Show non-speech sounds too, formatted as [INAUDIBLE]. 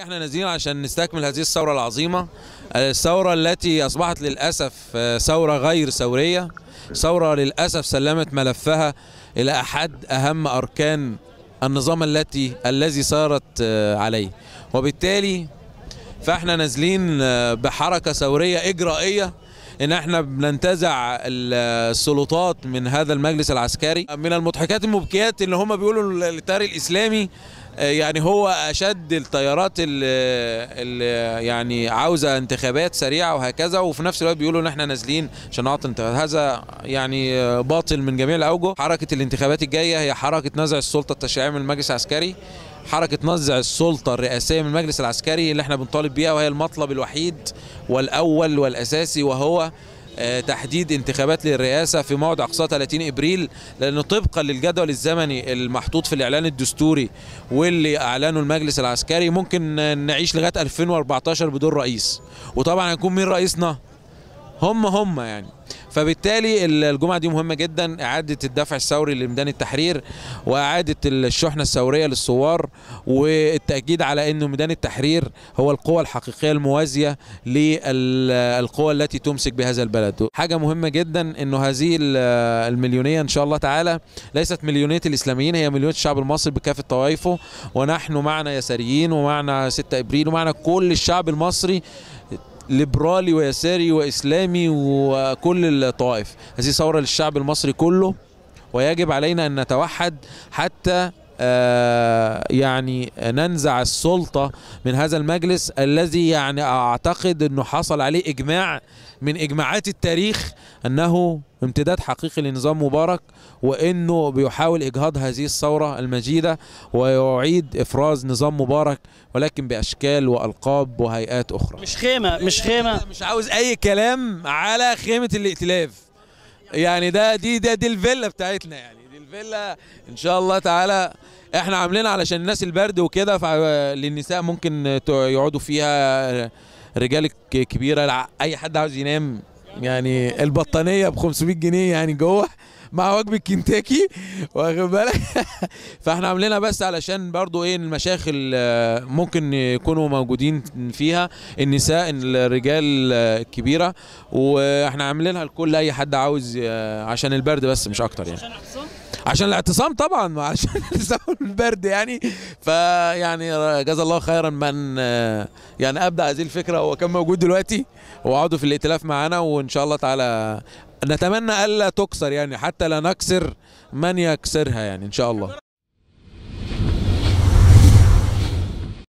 حاجة احنا نازلين عشان نستكمل هذه الثورة العظيمة آه، الثورة التي أصبحت للأسف آه، ثورة غير ثورية ثورة للأسف سلمت ملفها إلى أحد أهم أركان النظام التي الذي سارت آه، عليه وبالتالي فاحنا نازلين بحركة ثورية إجرائية ان احنا بننتزع السلطات من هذا المجلس العسكري من المضحكات المبكيات اللي هم بيقولوا التاريخ الاسلامي آه، يعني هو اشد التيارات اللي يعني عاوزه انتخابات سريعه وهكذا وفي نفس الوقت بيقولوا ان احنا نازلين عشان نعطي انتخابات هذا يعني آه، باطل من جميع الاوجه حركه الانتخابات الجايه هي حركه نزع السلطه التشريعيه من المجلس العسكري حركة نزع السلطة الرئاسية من المجلس العسكري اللي احنا بنطالب بيها وهي المطلب الوحيد والأول والأساسي وهو آه، تحديد انتخابات للرئاسة في موعد أقصى 30 إبريل لأنه طبقا للجدول الزمني المحطوط في الإعلان الدستوري واللي أعلنه المجلس العسكري ممكن نعيش لغاية 2014 بدون رئيس وطبعا هيكون مين رئيسنا هم هم يعني فبالتالي الجمعه دي مهمه جدا اعاده الدفع الثوري لميدان التحرير واعاده الشحنه الثوريه للثوار والتاكيد على انه ميدان التحرير هو القوى الحقيقيه الموازيه للقوى التي تمسك بهذا البلد حاجه مهمه جدا انه هذه المليونيه ان شاء الله تعالى ليست مليونيه الاسلاميين هي مليونيه الشعب المصري بكافه طوائفه ونحن معنا يساريين ومعنا 6 ابريل ومعنا كل الشعب المصري ليبرالي ويساري واسلامي وكل الطوائف هذه ثوره للشعب المصري كله ويجب علينا ان نتوحد حتى آه، يعني ننزع السلطة من هذا المجلس الذي يعني أعتقد أنه حصل عليه إجماع من إجماعات التاريخ أنه امتداد حقيقي لنظام مبارك وأنه بيحاول إجهاض هذه الثورة المجيدة ويعيد إفراز نظام مبارك ولكن بأشكال وألقاب وهيئات أخرى مش خيمة مش خيمة مش عاوز أي كلام على خيمة الائتلاف يعني ده دي ده دي الفيلا بتاعتنا يعني الفيلا ان شاء الله تعالى احنا عاملينها علشان الناس البرد وكده فللنساء ممكن يقعدوا فيها رجال كبيره اي حد عاوز ينام يعني البطانيه ب 500 جنيه يعني جوه مع وجبه كنتاكي واخد بالك [LAUGHS] فاحنا عاملينها بس علشان برضو ايه المشايخ ممكن يكونوا موجودين فيها النساء الرجال الكبيره واحنا عاملينها لكل اي حد عاوز آه، عشان البرد بس مش اكتر يعني عشان الاعتصام طبعا عشان [LAUGHS] البرد يعني فيعني جزا الله خيرا من آه، يعني ابدى هذه الفكره هو كان موجود دلوقتي وقعدوا في الائتلاف معانا وان شاء الله تعالى نتمنى الا تكسر يعني حتى لا نكسر من يكسرها يعني ان شاء الله